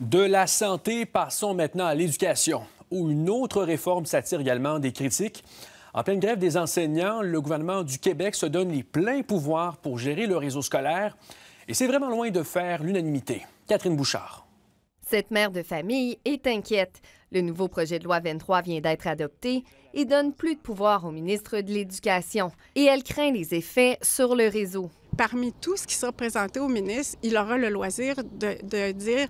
De la santé, passons maintenant à l'éducation, où une autre réforme s'attire également des critiques. En pleine grève des enseignants, le gouvernement du Québec se donne les pleins pouvoirs pour gérer le réseau scolaire, et c'est vraiment loin de faire l'unanimité. Catherine Bouchard. Cette mère de famille est inquiète. Le nouveau projet de loi 23 vient d'être adopté et donne plus de pouvoir au ministre de l'Éducation. Et elle craint les effets sur le réseau. Parmi tout ce qui sera présenté au ministre, il aura le loisir de, de dire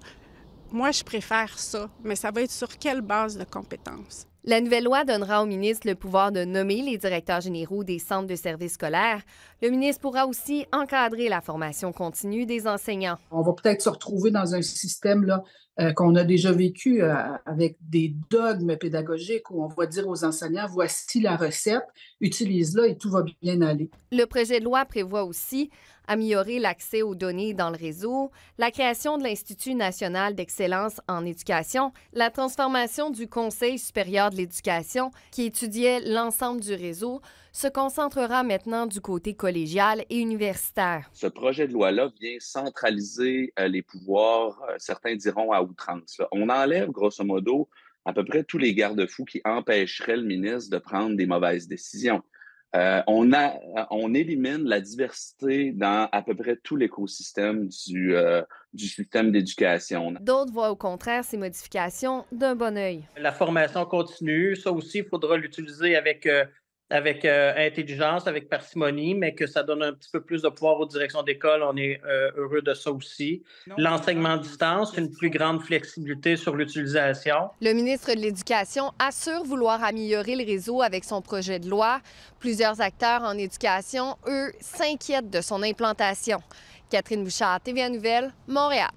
moi, je préfère ça, mais ça va être sur quelle base de compétences? La nouvelle loi donnera au ministre le pouvoir de nommer les directeurs généraux des centres de services scolaires. Le ministre pourra aussi encadrer la formation continue des enseignants. On va peut-être se retrouver dans un système là, euh, qu'on a déjà vécu euh, avec des dogmes pédagogiques où on va dire aux enseignants, voici la recette, utilise-la et tout va bien aller. Le projet de loi prévoit aussi améliorer l'accès aux données dans le réseau, la création de l'Institut national d'excellence en éducation, la transformation du Conseil supérieur de l'éducation, qui étudiait l'ensemble du réseau, se concentrera maintenant du côté collégial et universitaire. Ce projet de loi-là vient centraliser euh, les pouvoirs, euh, certains diront à outrance. On enlève, grosso modo, à peu près tous les garde-fous qui empêcheraient le ministre de prendre des mauvaises décisions. Euh, on, on élimine la diversité dans à peu près tout l'écosystème du, euh, du système d'éducation. D'autres voient au contraire ces modifications d'un bon œil. La formation continue, ça aussi, il faudra l'utiliser avec euh, avec euh, intelligence, avec parcimonie, mais que ça donne un petit peu plus de pouvoir aux directions d'école. On est euh, heureux de ça aussi. L'enseignement à distance, une plus grande flexibilité sur l'utilisation. Le ministre de l'Éducation assure vouloir améliorer le réseau avec son projet de loi. Plusieurs acteurs en éducation, eux, s'inquiètent de son implantation. Catherine Bouchard, TVA Nouvelle, Montréal.